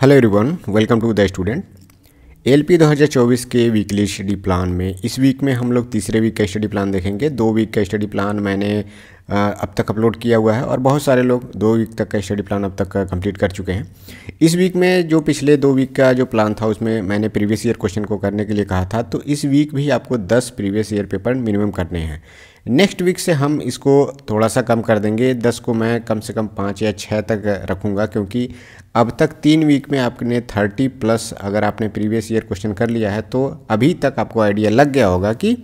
hello everyone welcome to the student LP 2024 के weekly study plan में इस week में हम लोग तीसरे वीक का स्टडी प्लान देखेंगे दो वीक का स्टडी प्लान मैंने अब तक अपलोड किया हुआ है और बहुत सारे लोग दो वीक तक का स्टडी प्लान अब तक कंप्लीट कर चुके हैं इस वीक में जो पिछले दो वीक का जो प्लान था उसमें मैंने प्रीवियस ईयर क्वेश्चन को करने के लिए कहा था तो इस वीक भी आपको दस प्रीवियस ईयर पेपर मिनिमम करने हैं नेक्स्ट वीक से हम इसको थोड़ा सा कम कर देंगे दस को मैं कम से कम पाँच या छः तक रखूँगा क्योंकि अब तक तीन वीक में आपने थर्टी प्लस अगर आपने प्रीवियस ईयर क्वेश्चन कर लिया है तो अभी तक आपको आइडिया लग गया होगा कि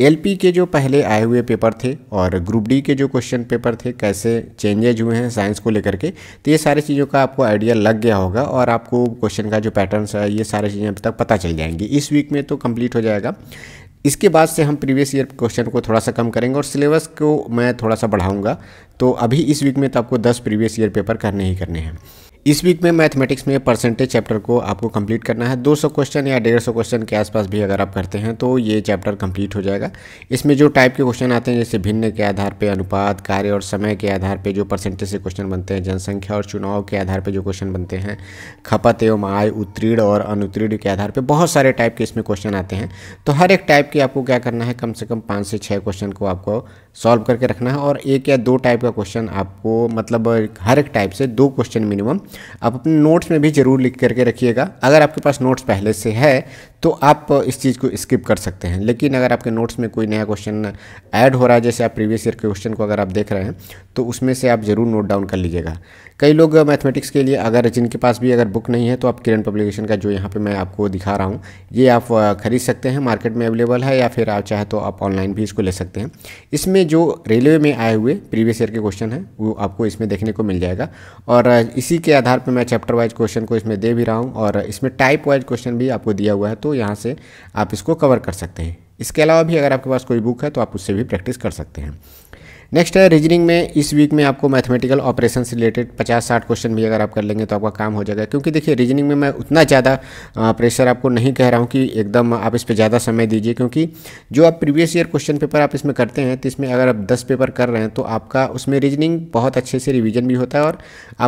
एलपी के जो पहले आए हुए पेपर थे और ग्रुप डी के जो क्वेश्चन पेपर थे कैसे चेंजेज हुए हैं साइंस को लेकर के तो ये सारी चीज़ों का आपको आइडिया लग गया होगा और आपको क्वेश्चन का जो पैटर्न है ये सारी चीज़ें अब तक पता चल जाएंगी इस वीक में तो कंप्लीट हो जाएगा इसके बाद से हम प्रीवियस ईयर क्वेश्चन को थोड़ा सा कम करेंगे और सिलेबस को मैं थोड़ा सा बढ़ाऊँगा तो अभी इस वीक में तो आपको दस प्रीवियस ईयर पेपर करने ही करने हैं इस वीक में मैथमेटिक्स में परसेंटेज चैप्टर को आपको कंप्लीट करना है 200 क्वेश्चन या 150 क्वेश्चन के आसपास भी अगर आप करते हैं तो ये चैप्टर कंप्लीट हो जाएगा इसमें जो टाइप के क्वेश्चन आते हैं जैसे भिन्न के आधार पर अनुपात कार्य और समय के आधार पर जो परसेंटेज से क्वेश्चन बनते हैं जनसंख्या और चुनाव के आधार पर जो क्वेश्चन बनते हैं खपत एवं आय उत्तीर्ण और अनुत्तीर्ण के आधार पर बहुत सारे टाइप के इसमें क्वेश्चन आते हैं तो हर एक टाइप के आपको क्या करना है कम से कम पाँच से छः क्वेश्चन को आपको सॉल्व करके रखना है और एक या दो टाइप का क्वेश्चन आपको मतलब हर एक टाइप से दो क्वेश्चन मिनिमम आप अपने नोट्स में भी ज़रूर लिख करके रखिएगा अगर आपके पास नोट्स पहले से है तो आप इस चीज़ को स्किप कर सकते हैं लेकिन अगर आपके नोट्स में कोई नया क्वेश्चन ऐड हो रहा है जैसे आप प्रीवियस ईयर के क्वेश्चन को अगर आप देख रहे हैं तो उसमें से आप ज़रूर नोट डाउन कर लीजिएगा कई लोग मैथमेटिक्स के लिए अगर जिनके पास भी अगर बुक नहीं है तो आप किरण पब्लिकेशन का जो यहाँ पे मैं आपको दिखा रहा हूँ ये आप ख़रीद सकते हैं मार्केट में अवेलेबल है या फिर आप चाहे तो आप ऑनलाइन भी इसको ले सकते हैं इसमें में जो रेलवे में आए हुए प्रीवियस ईयर के क्वेश्चन हैं वो आपको इसमें देखने को मिल जाएगा और इसी के आधार पर मैं चैप्टर वाइज क्वेश्चन को इसमें दे भी रहा हूँ और इसमें टाइप वाइज क्वेश्चन भी आपको दिया हुआ है तो यहाँ से आप इसको कवर कर सकते हैं इसके अलावा भी अगर आपके पास कोई बुक है तो आप उससे भी प्रैक्टिस कर सकते हैं नेक्स्ट है रीजनिंग में इस वीक में आपको मैथमेटिकल ऑपरेशन से रिलेटेड पचास साठ क्वेश्चन भी अगर आप कर लेंगे तो आपका काम हो जाएगा क्योंकि देखिए रीजनिंग में मैं उतना ज़्यादा प्रेशर आपको नहीं कह रहा हूँ कि एकदम आप इस पर ज़्यादा समय दीजिए क्योंकि जो आप प्रीवियस ईयर क्वेश्चन पेपर आप इसमें करते हैं तो इसमें अगर आप दस पेपर कर रहे हैं तो आपका उसमें रीजनिंग बहुत अच्छे से रिविजन भी होता है और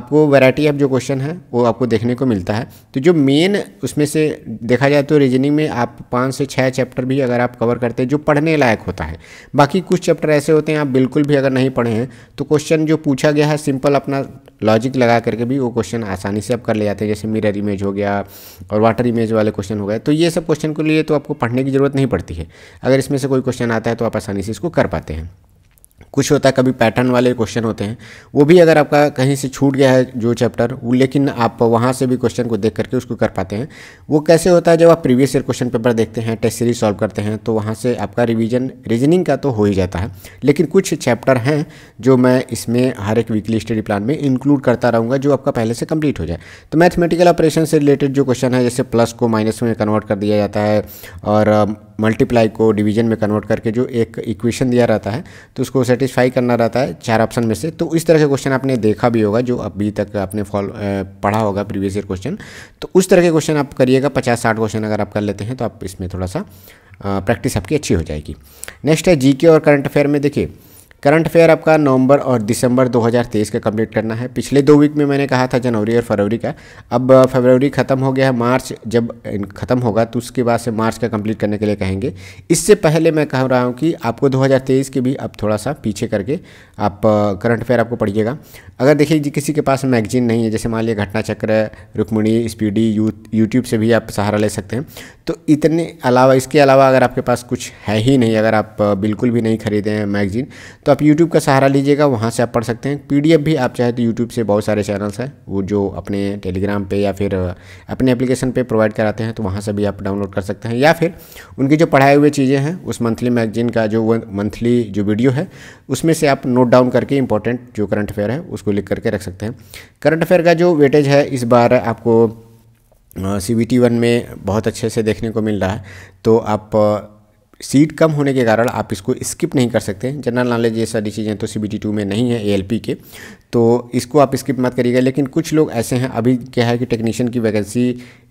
आपको वैरायटी ऑफ जो क्वेश्चन है वो आपको देखने को मिलता है तो जो मेन उसमें से देखा जाए तो रीजनिंग में आप पाँच से छः चैप्टर भी अगर आप कवर करते हैं जो पढ़ने लायक होता है बाकी कुछ चैप्टर ऐसे होते हैं आप बिल्कुल भी भी अगर नहीं पढ़े हैं तो क्वेश्चन जो पूछा गया है सिंपल अपना लॉजिक लगा करके भी वो क्वेश्चन आसानी से आप कर ले जाते हैं जैसे मिरर इमेज हो गया और वाटर इमेज वाले क्वेश्चन हो गए तो ये सब क्वेश्चन के लिए तो आपको पढ़ने की ज़रूरत नहीं पड़ती है अगर इसमें से कोई क्वेश्चन आता है तो आप आसानी से इसको कर पाते हैं कुछ होता है कभी पैटर्न वाले क्वेश्चन होते हैं वो भी अगर आपका कहीं से छूट गया है जो चैप्टर वो लेकिन आप वहाँ से भी क्वेश्चन को देख करके उसको कर पाते हैं वो कैसे होता है जब आप प्रीवियस ईयर क्वेश्चन पेपर देखते हैं टेस्ट सीरीज सॉल्व करते हैं तो वहाँ से आपका रिविजन रीजनिंग का तो हो ही जाता है लेकिन कुछ चैप्टर हैं जो मैं इसमें हर एक वीकली स्टडी प्लान में इंक्लूड करता रहूँगा जो आपका पहले से कंप्लीट हो जाए तो मैथमेटिकल ऑपरेशन से रिलेटेड जो क्वेश्चन है जैसे प्लस को माइनस में कन्वर्ट कर दिया जाता है और मल्टीप्लाई को डिवीजन में कन्वर्ट करके जो एक इक्वेशन दिया रहता है तो उसको सेटिस्फाई करना रहता है चार ऑप्शन में से तो इस तरह के क्वेश्चन आपने देखा भी होगा जो अभी तक आपने फॉल पढ़ा होगा प्रीवियस ईयर क्वेश्चन तो उस तरह के क्वेश्चन आप करिएगा पचास साठ क्वेश्चन अगर आप कर लेते हैं तो आप इसमें थोड़ा सा प्रैक्टिस आपकी अच्छी हो जाएगी नेक्स्ट है जी और करंट अफेयर में देखिए करंट अफेयर आपका नवंबर और दिसंबर 2023 का कंप्लीट करना है पिछले दो वीक में मैंने कहा था जनवरी और फरवरी का अब फरवरी ख़त्म हो गया है मार्च जब ख़त्म होगा तो उसके बाद से मार्च का कंप्लीट करने के लिए कहेंगे इससे पहले मैं कह रहा हूँ कि आपको 2023 के भी आप थोड़ा सा पीछे करके आप करंट अफेयर आपको पढ़िएगा अगर देखिए किसी के पास मैगजीन नहीं है जैसे मान लिया घटना चक्र रुक्मणी स्पीडी यूट्यूब से भी आप सहारा ले सकते हैं तो इतने अलावा इसके अलावा अगर आपके पास कुछ है ही नहीं अगर आप बिल्कुल भी नहीं खरीदें मैगजीन तो आप यूट्यूब का सहारा लीजिएगा वहाँ से आप पढ़ सकते हैं पीडीएफ भी आप चाहे तो यूट्यूब से बहुत सारे चैनल्स हैं वो जो अपने टेलीग्राम पे या फिर अपने एप्लीकेशन पे प्रोवाइड कराते हैं तो वहाँ से भी आप डाउनलोड कर सकते हैं या फिर उनकी जो पढ़ाए हुए चीज़ें हैं उस मंथली मैगजीन का जो मंथली जो वीडियो है उसमें से आप नोट डाउन करके इंपॉर्टेंट जो करंट अफेयर है उसको लिख करके रख सकते हैं करंट अफेयर का जो वेटेज है इस बार आपको सी वी टी वन में बहुत अच्छे से देखने को मिल रहा है तो आप सीट कम होने के कारण आप इसको स्किप नहीं कर सकते जनरल नॉलेज ये सारी चीज़ें तो सी टू में नहीं है ए के तो इसको आप स्किप मत करिएगा लेकिन कुछ लोग ऐसे हैं अभी क्या है कि टेक्नीशियन की वैकेंसी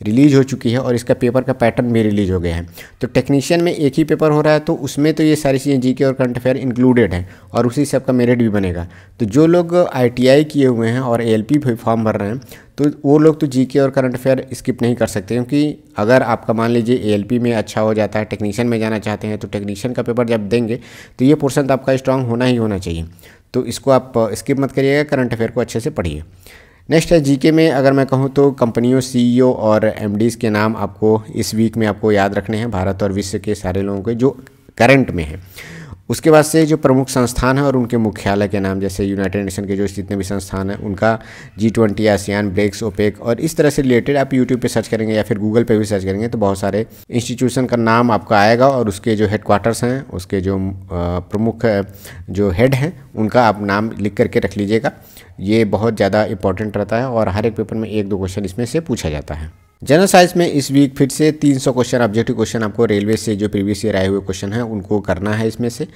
रिलीज़ हो चुकी है और इसका पेपर का पैटर्न भी रिलीज़ हो गया है तो टेक्नीशियन में एक ही पेपर हो रहा है तो उसमें तो ये सारी चीज़ें जी और करंट अफेयर इंक्लूडेड हैं और उसी से आपका मेरिट भी बनेगा तो जो लोग आई किए हुए हैं और ए फॉर्म भर रहे हैं तो वो लोग तो जीके और करंट अफेयर स्किप नहीं कर सकते क्योंकि अगर आपका मान लीजिए एएलपी में अच्छा हो जाता है टेक्नीशियन में जाना चाहते चाहते हैं तो टेक्नीशियन का पेपर जब देंगे तो ये पोर्सन तो आपका स्ट्रांग होना ही होना चाहिए तो इसको आप स्किप मत करिएगा करंट अफेयर को अच्छे से पढ़िए नेक्स्ट है जीके में अगर मैं कहूँ तो कंपनियों सीईओ e और एमडीज़ के नाम आपको इस वीक में आपको याद रखने हैं भारत और विश्व के सारे लोगों के जो करंट में है उसके बाद से जो प्रमुख संस्थान हैं और उनके मुख्यालय के नाम जैसे यूनाइटेड नेशन के जो जितने भी संस्थान हैं उनका G twenty ASEAN BRICS OPEC और इस तरह से रिलेटेड आप यूट्यूब पे सर्च करेंगे या फिर गूगल पे भी सर्च करेंगे तो बहुत सारे इंस्टीट्यूशन का नाम आपका आएगा और उसके जो हेडक्वार्टर्स हैं उसके जो प्रमुख जो हेड हैं उनका आप नाम लिख करके रख लीजिएगा ये बहुत ज़्यादा इंपॉर्टेंट रहता है और हर एक पेपर में एक दो क्वेश्चन इसमें से पूछा जाता है जनरल साइंस में इस वीक फिर से 300 क्वेश्चन ऑब्जेक्टिव क्वेश्चन आपको रेलवे से जो प्रीवियस ईयर आए हुए क्वेश्चन हैं उनको करना है इसमें से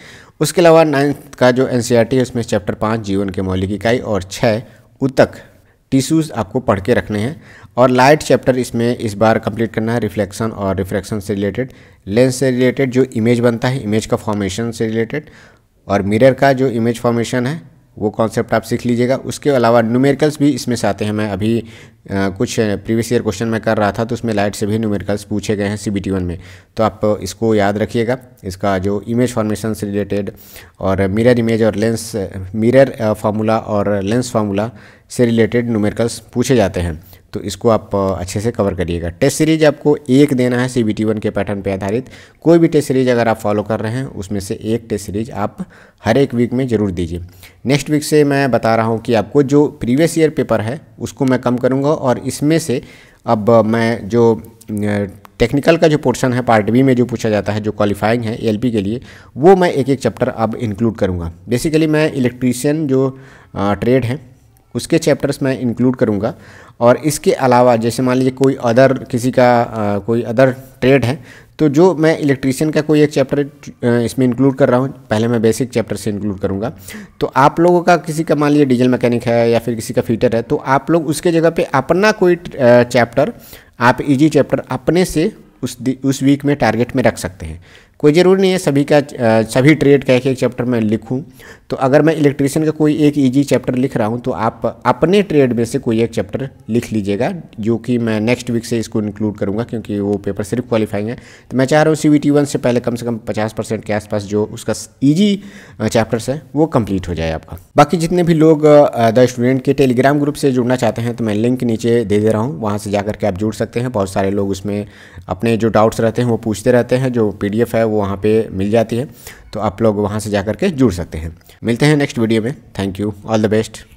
उसके अलावा नाइन्थ का जो एन e है उसमें चैप्टर पाँच जीवन के मौलिक इकाई और छः उतक टिश्यूज़ आपको पढ़ के रखने हैं और लाइट चैप्टर इसमें इस बार कंप्लीट करना है रिफ्लेक्शन और रिफ्लेक्शन से रिलेटेड लेंस से रिलेटेड जो इमेज बनता है इमेज का फॉर्मेशन से रिलेटेड और मिरर का जो इमेज फॉर्मेशन है वो कॉन्सेप्ट आप सीख लीजिएगा उसके अलावा न्यूमेरिकल्स भी इसमें से आते हैं मैं अभी आ, कुछ प्रीवियस ईयर क्वेश्चन मैं कर रहा था तो उसमें लाइट से भी न्यूमेरिकल्स पूछे गए हैं सी बी टी वन में तो आप इसको याद रखिएगा इसका जो इमेज फॉर्मेशन से रिलेटेड और मिरर इमेज और लेंस मिरर फार्मूला और लेंस फार्मूला से रिलेटेड न्यूमेरिकल्स पूछे जाते हैं तो इसको आप अच्छे से कवर करिएगा टेस्ट सीरीज आपको एक देना है सी बी टी वन के पैटर्न पर आधारित कोई भी टेस्ट सीरीज अगर आप फॉलो कर रहे हैं उसमें से एक टेस्ट सीरीज आप हर एक वीक में ज़रूर दीजिए नेक्स्ट वीक से मैं बता रहा हूँ कि आपको जो प्रीवियस ईयर पेपर है उसको मैं कम करूँगा और इसमें से अब मैं जो टेक्निकल का जो पोर्शन है पार्ट बी में जो पूछा जाता है जो क्वालिफाइंग है एल के लिए वो मैं एक एक चैप्टर अब इंक्लूड करूँगा बेसिकली मैं इलेक्ट्रीशियन जो ट्रेड है उसके चैप्टर्स मैं इंक्लूड करूँगा और इसके अलावा जैसे मान लीजिए कोई अदर किसी का आ, कोई अदर ट्रेड है तो जो मैं इलेक्ट्रीशियन का कोई एक चैप्टर इसमें इंक्लूड कर रहा हूँ पहले मैं बेसिक चैप्टर से इंक्लूड करूँगा तो आप लोगों का किसी का मान लीजिए डीजल मैकेनिक है या फिर किसी का फीटर है तो आप लोग उसके जगह पे अपना कोई चैप्टर आप इजी चैप्टर अपने से उस उस वीक में टारगेट में रख सकते हैं कोई ज़रूरी नहीं है सभी का सभी ट्रेड का एक एक चैप्टर मैं लिखूं तो अगर मैं इलेक्ट्रिशियन का कोई एक इजी चैप्टर लिख रहा हूं तो आप अपने ट्रेड में से कोई एक चैप्टर लिख लीजिएगा जो कि मैं नेक्स्ट वीक से इसको इंक्लूड करूंगा क्योंकि वो पेपर सिर्फ क्वालिफाइंग है तो मैं चाह रहा हूँ सी वी से पहले कम से कम पचास परसेंट के आसपास जो उसका ईजी चैप्टर्स है वो कम्प्लीट हो जाए आपका बाकी जितने भी लोग द स्टूडेंट के टेलीग्राम ग्रुप से जुड़ना चाहते हैं तो मैं लिंक नीचे दे दे रहा हूँ वहाँ से जा के आप जुड़ सकते हैं बहुत सारे लोग उसमें अपने जो डाउट्स रहते हैं वो पूछते रहते हैं जो पी है वो वहाँ पर मिल जाती है तो आप लोग वहाँ से जा के जुड़ सकते हैं मिलते हैं नेक्स्ट वीडियो में thank you all the best